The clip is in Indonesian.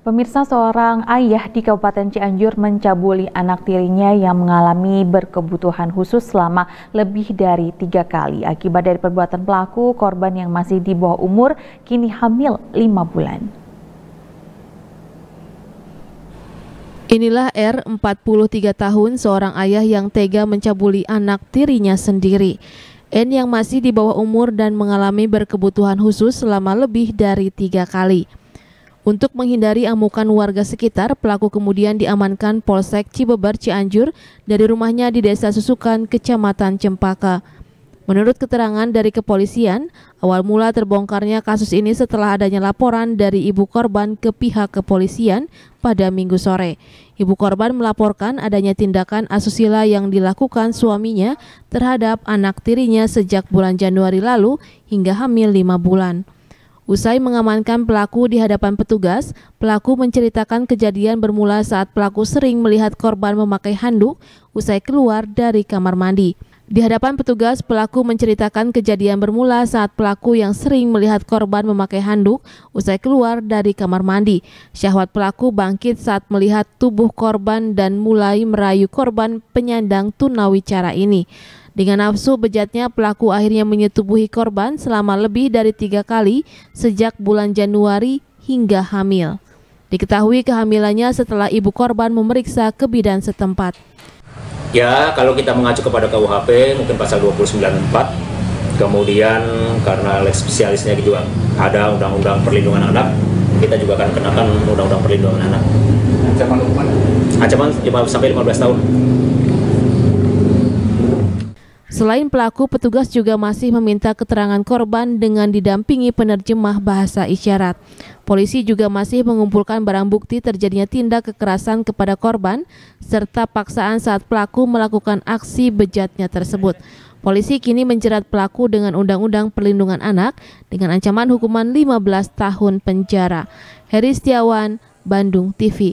Pemirsa seorang ayah di Kabupaten Cianjur mencabuli anak tirinya yang mengalami berkebutuhan khusus selama lebih dari tiga kali. Akibat dari perbuatan pelaku, korban yang masih di bawah umur kini hamil lima bulan. Inilah R, 43 tahun, seorang ayah yang tega mencabuli anak tirinya sendiri. N yang masih di bawah umur dan mengalami berkebutuhan khusus selama lebih dari tiga kali. Untuk menghindari amukan warga sekitar, pelaku kemudian diamankan Polsek Cibebar Cianjur dari rumahnya di Desa Susukan, Kecamatan Cempaka. Menurut keterangan dari kepolisian, awal mula terbongkarnya kasus ini setelah adanya laporan dari ibu korban ke pihak kepolisian pada minggu sore. Ibu korban melaporkan adanya tindakan asusila yang dilakukan suaminya terhadap anak tirinya sejak bulan Januari lalu hingga hamil lima bulan. Usai mengamankan pelaku di hadapan petugas, pelaku menceritakan kejadian bermula saat pelaku sering melihat korban memakai handuk usai keluar dari kamar mandi. Di hadapan petugas, pelaku menceritakan kejadian bermula saat pelaku yang sering melihat korban memakai handuk usai keluar dari kamar mandi. Syahwat pelaku bangkit saat melihat tubuh korban dan mulai merayu korban penyandang tunawicara ini. Dengan nafsu bejatnya, pelaku akhirnya menyetubuhi korban selama lebih dari tiga kali sejak bulan Januari hingga hamil. Diketahui kehamilannya setelah ibu korban memeriksa ke bidan setempat. Ya, kalau kita mengacu kepada KUHP, mungkin pasal 294, kemudian karena lex spesialisnya juga gitu, ada undang-undang perlindungan anak, kita juga akan kenakan undang-undang perlindungan anak. Ancaman hukuman? Ancaman sampai 15 tahun. Selain pelaku, petugas juga masih meminta keterangan korban dengan didampingi penerjemah bahasa isyarat. Polisi juga masih mengumpulkan barang bukti terjadinya tindak kekerasan kepada korban serta paksaan saat pelaku melakukan aksi bejatnya tersebut. Polisi kini menjerat pelaku dengan Undang-Undang Perlindungan Anak dengan ancaman hukuman 15 tahun penjara. Heri Setiawan, Bandung TV.